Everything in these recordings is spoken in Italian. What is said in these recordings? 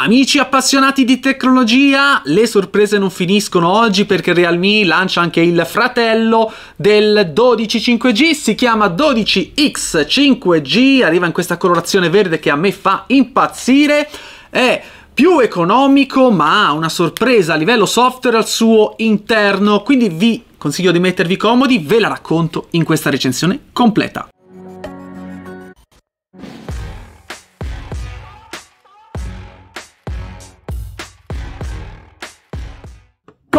Amici appassionati di tecnologia, le sorprese non finiscono oggi perché Realme lancia anche il fratello del 12 5G, si chiama 12X 5G, arriva in questa colorazione verde che a me fa impazzire, è più economico ma ha una sorpresa a livello software al suo interno, quindi vi consiglio di mettervi comodi, ve la racconto in questa recensione completa.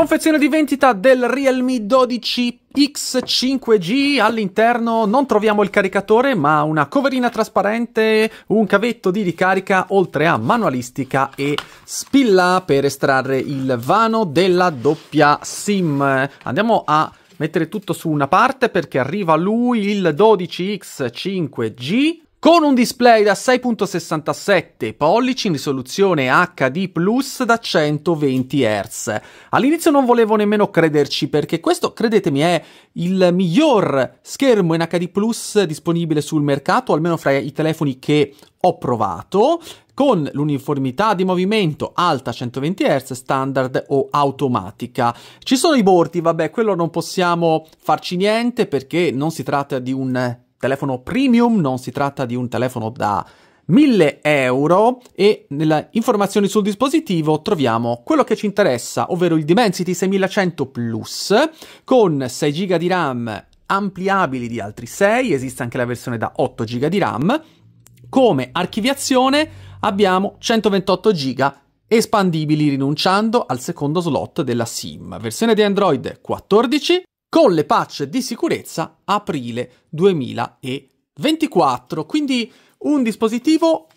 confezione di vendita del Realme 12 X5G all'interno non troviamo il caricatore ma una coverina trasparente, un cavetto di ricarica oltre a manualistica e spilla per estrarre il vano della doppia SIM. Andiamo a mettere tutto su una parte perché arriva lui il 12X5G con un display da 6.67 pollici in risoluzione HD Plus da 120 Hz. All'inizio non volevo nemmeno crederci perché questo, credetemi, è il miglior schermo in HD Plus disponibile sul mercato, almeno fra i telefoni che ho provato con l'uniformità di movimento alta 120 Hz standard o automatica. Ci sono i bordi, vabbè, quello non possiamo farci niente perché non si tratta di un telefono premium, non si tratta di un telefono da 1000 euro e nelle informazioni sul dispositivo troviamo quello che ci interessa, ovvero il Dimensity 6100 Plus con 6 GB di RAM ampliabili di altri 6, esiste anche la versione da 8 GB di RAM. Come archiviazione abbiamo 128 GB espandibili rinunciando al secondo slot della SIM. Versione di Android 14, con le patch di sicurezza aprile 2024. Quindi un dispositivo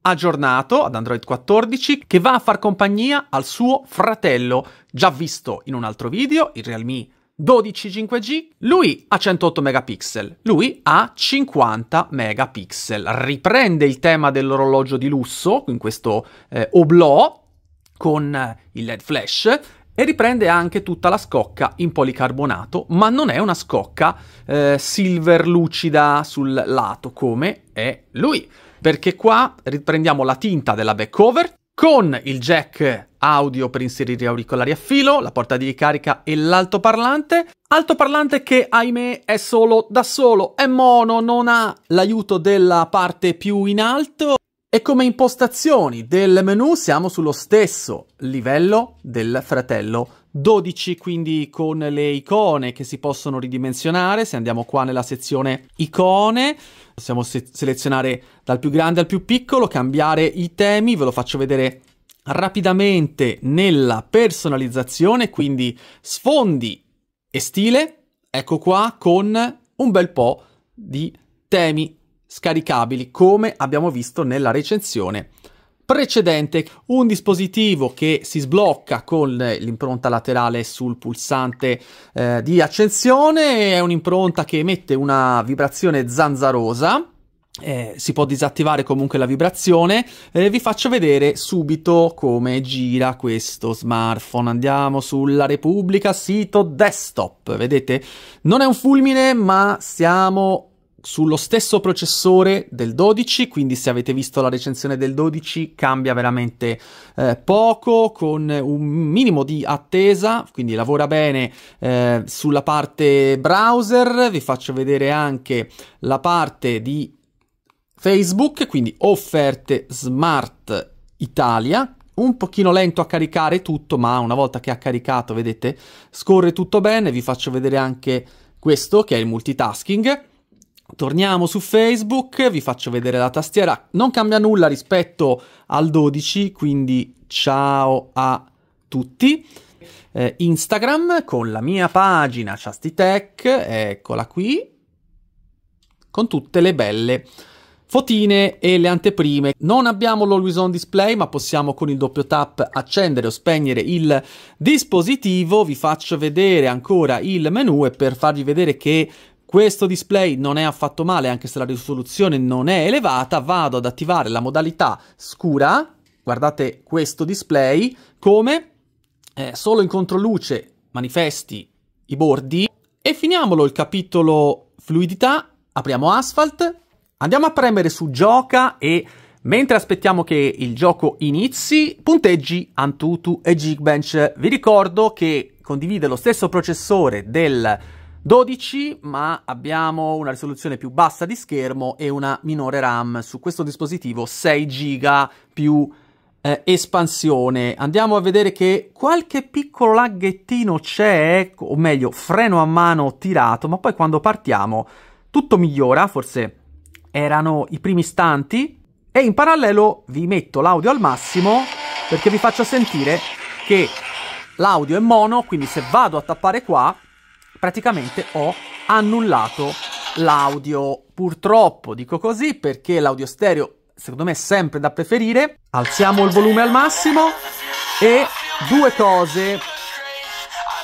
aggiornato ad Android 14 che va a far compagnia al suo fratello, già visto in un altro video, il Realme 12 5G, lui ha 108 megapixel, lui ha 50 megapixel. Riprende il tema dell'orologio di lusso in questo eh, oblò con eh, il LED flash e riprende anche tutta la scocca in policarbonato, ma non è una scocca eh, silver lucida sul lato come è lui, perché qua riprendiamo la tinta della back cover con il jack audio per inserire auricolari a filo, la porta di ricarica e l'altoparlante. Altoparlante che ahimè è solo da solo, è mono, non ha l'aiuto della parte più in alto e come impostazioni del menu siamo sullo stesso livello del fratello 12, quindi con le icone che si possono ridimensionare. Se andiamo qua nella sezione icone, possiamo se- selezionare dal più grande al più piccolo, cambiare i temi, ve lo faccio vedere rapidamente nella personalizzazione, quindi sfondi e stile, ecco qua con un bel po' di temi scaricabili, come abbiamo visto nella recensione precedente. Un dispositivo che si sblocca con l'impronta laterale sul pulsante eh, di accensione, è un'impronta che emette una vibrazione zanzarosa. Eh, si può disattivare comunque la vibrazione eh, vi faccio vedere subito come gira questo smartphone andiamo sulla repubblica sito desktop vedete non è un fulmine ma siamo sullo stesso processore del 12, quindi se avete visto la recensione del 12 cambia veramente eh, poco, con un minimo di attesa, quindi lavora bene eh, sulla parte browser, vi faccio vedere anche la parte di Facebook, quindi offerte Smart Italia, un pochino lento a caricare tutto, ma una volta che ha caricato, vedete, scorre tutto bene, vi faccio vedere anche questo che è il multitasking Torniamo su Facebook, vi faccio vedere la tastiera. Non cambia nulla rispetto al 12, quindi ciao a tutti. Eh, Instagram con la mia pagina Chastitech, eccola qui, con tutte le belle fotine e le anteprime. Non abbiamo l'always on display, ma possiamo con il doppio tap accendere o spegnere il dispositivo. Vi faccio vedere ancora il menu e per farvi vedere che questo display non è affatto male, anche se la risoluzione non è elevata, vado ad attivare la modalità scura, guardate questo display, come eh, solo in controluce manifesti i bordi e finiamolo il capitolo fluidità, apriamo asphalt, andiamo a premere su gioca e mentre aspettiamo che il gioco inizi punteggi Antutu e Geekbench. Vi ricordo che condivide lo stesso processore del 12, ma abbiamo una risoluzione più bassa di schermo e una minore RAM. Su questo dispositivo 6 GB più eh, espansione. Andiamo a vedere che qualche piccolo laghettino c'è, o meglio, freno a mano tirato, ma poi quando partiamo tutto migliora, forse erano i primi istanti. E in parallelo vi metto l'audio al massimo perché vi faccio sentire che l'audio è mono, quindi se vado a tappare qua praticamente ho annullato l'audio. Purtroppo dico così perché l'audio stereo secondo me è sempre da preferire. Alziamo il volume al massimo e due cose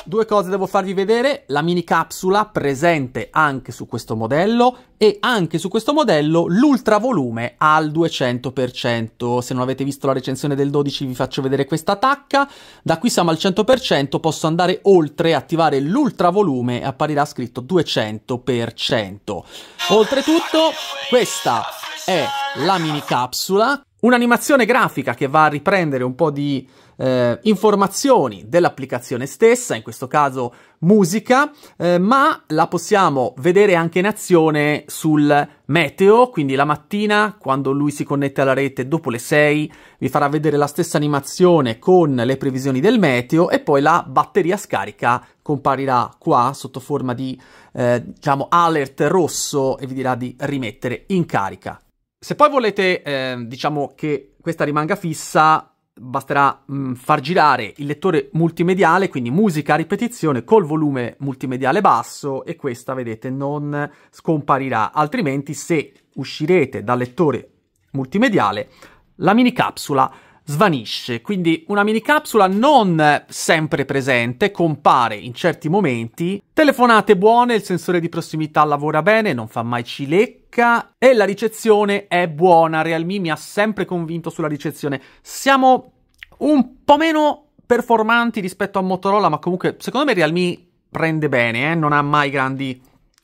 Due cose devo farvi vedere, la mini capsula presente anche su questo modello e anche su questo modello l'ultravolume al 200%. Se non avete visto la recensione del 12 vi faccio vedere questa tacca, da qui siamo al 100%, posso andare oltre, attivare l'ultravolume e apparirà scritto 200%. Oltretutto questa è la mini capsula Un'animazione grafica che va a riprendere un po' di eh, informazioni dell'applicazione stessa, in questo caso musica, eh, ma la possiamo vedere anche in azione sul meteo, quindi la mattina quando lui si connette alla rete dopo le 6 vi farà vedere la stessa animazione con le previsioni del meteo e poi la batteria scarica comparirà qua sotto forma di eh, diciamo alert rosso e vi dirà di rimettere in carica. Se poi volete, eh, diciamo, che questa rimanga fissa, basterà mh, mm, far girare il lettore multimediale, quindi musica a ripetizione col volume multimediale basso e questa, vedete, non scomparirà. Altrimenti, se uscirete dal lettore multimediale, la mini capsula svanisce, quindi una mini capsula non sempre presente, compare in certi momenti, telefonate buone, il sensore di prossimità lavora bene, non fa mai cilecca e la ricezione è buona, Realme mi ha sempre convinto sulla ricezione, siamo un po' meno performanti rispetto a Motorola, ma comunque secondo me Realme prende bene, eh? non ha mai grandi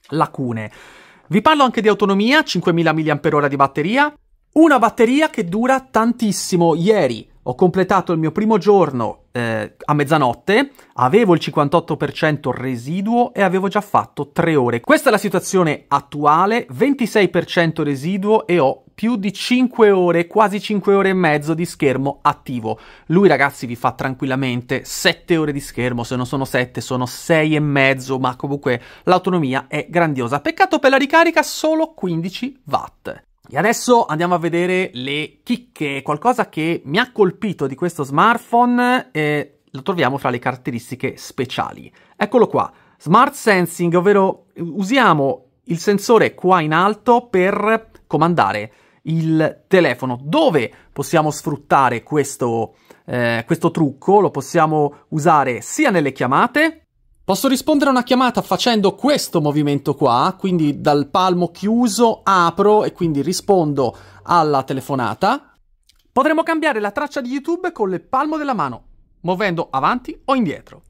lacune. Vi parlo anche di autonomia, 5000 mAh di batteria, una batteria che dura tantissimo. Ieri ho completato il mio primo giorno eh, a mezzanotte, avevo il 58% residuo e avevo già fatto 3 ore. Questa è la situazione attuale, 26% residuo e ho più di 5 ore, quasi 5 ore e mezzo di schermo attivo. Lui ragazzi vi fa tranquillamente 7 ore di schermo, se non sono 7 sono 6 e mezzo, ma comunque l'autonomia è grandiosa. Peccato per la ricarica solo 15 watt. E adesso andiamo a vedere le chicche, qualcosa che mi ha colpito di questo smartphone e lo troviamo fra le caratteristiche speciali. Eccolo qua, Smart Sensing, ovvero usiamo il sensore qua in alto per comandare il telefono. Dove possiamo sfruttare questo, eh, questo trucco? Lo possiamo usare sia nelle chiamate Posso rispondere a una chiamata facendo questo movimento qua, quindi dal palmo chiuso apro e quindi rispondo alla telefonata. Potremmo cambiare la traccia di YouTube con le palmo della mano, muovendo avanti o indietro.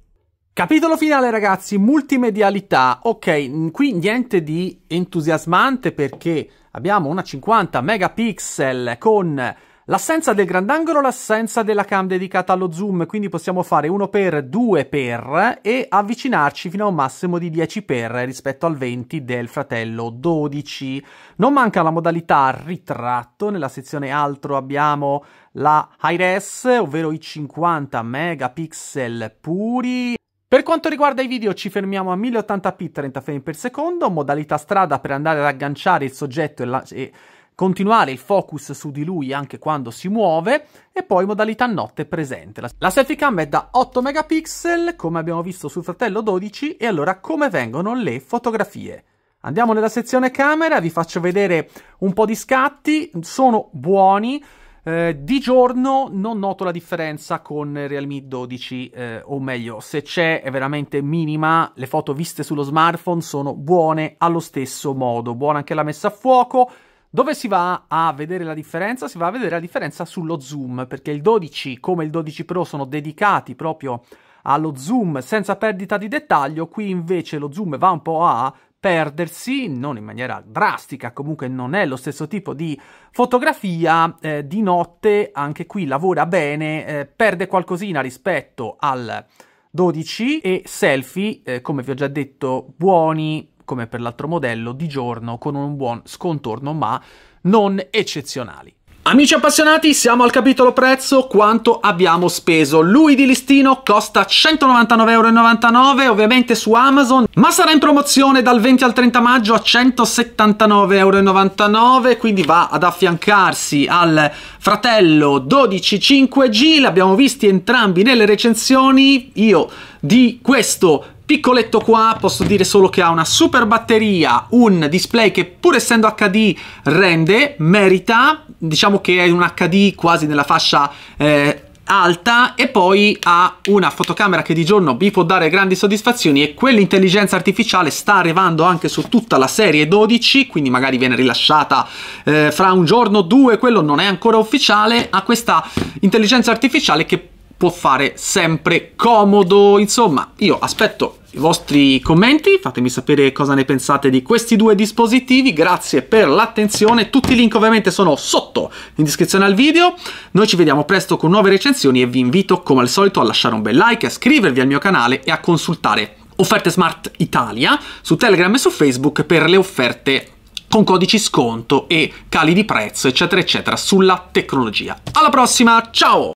Capitolo finale ragazzi, multimedialità. Ok, qui niente di entusiasmante perché abbiamo una 50 megapixel con L'assenza del grandangolo, l'assenza della cam dedicata allo zoom, quindi possiamo fare 1x, 2x e avvicinarci fino a un massimo di 10x rispetto al 20 del fratello 12. Non manca la modalità ritratto, nella sezione altro abbiamo la high res, ovvero i 50 megapixel puri. Per quanto riguarda i video ci fermiamo a 1080p 30 frame per secondo, modalità strada per andare ad agganciare il soggetto e, la, e continuare il focus su di lui anche quando si muove e poi modalità notte presente. La selfie cam è da 8 megapixel come abbiamo visto sul fratello 12 e allora come vengono le fotografie? Andiamo nella sezione camera, vi faccio vedere un po' di scatti, sono buoni. Eh, di giorno non noto la differenza con Realme 12, eh, o meglio, se c'è è veramente minima. Le foto viste sullo smartphone sono buone allo stesso modo. Buona anche la messa a fuoco, dove si va a vedere la differenza? Si va a vedere la differenza sullo zoom, perché il 12 come il 12 Pro sono dedicati proprio allo zoom senza perdita di dettaglio, qui invece lo zoom va un po' a perdersi, non in maniera drastica, comunque non è lo stesso tipo di fotografia, eh, di notte anche qui lavora bene, eh, perde qualcosina rispetto al 12 e selfie, eh, come vi ho già detto, buoni, come per l'altro modello, di giorno con un buon scontorno, ma non eccezionali. Amici appassionati, siamo al capitolo prezzo, quanto abbiamo speso. Lui di listino costa 199,99€ ovviamente su Amazon, ma sarà in promozione dal 20 al 30 maggio a 179,99€, quindi va ad affiancarsi al fratello 125G, l'abbiamo visti entrambi nelle recensioni, io di questo Piccoletto qua, posso dire solo che ha una super batteria, un display che pur essendo HD rende, merita, diciamo che è un HD quasi nella fascia eh, alta e poi ha una fotocamera che di giorno vi può dare grandi soddisfazioni e quell'intelligenza artificiale sta arrivando anche su tutta la serie 12, quindi magari viene rilasciata eh, fra un giorno o due, quello non è ancora ufficiale, ha questa intelligenza artificiale che può fare sempre comodo. Insomma, io aspetto i vostri commenti, fatemi sapere cosa ne pensate di questi due dispositivi, grazie per l'attenzione, tutti i link ovviamente sono sotto in descrizione al video, noi ci vediamo presto con nuove recensioni e vi invito come al solito a lasciare un bel like, a iscrivervi al mio canale e a consultare Offerte Smart Italia su Telegram e su Facebook per le offerte con codici sconto e cali di prezzo eccetera eccetera sulla tecnologia. Alla prossima, ciao!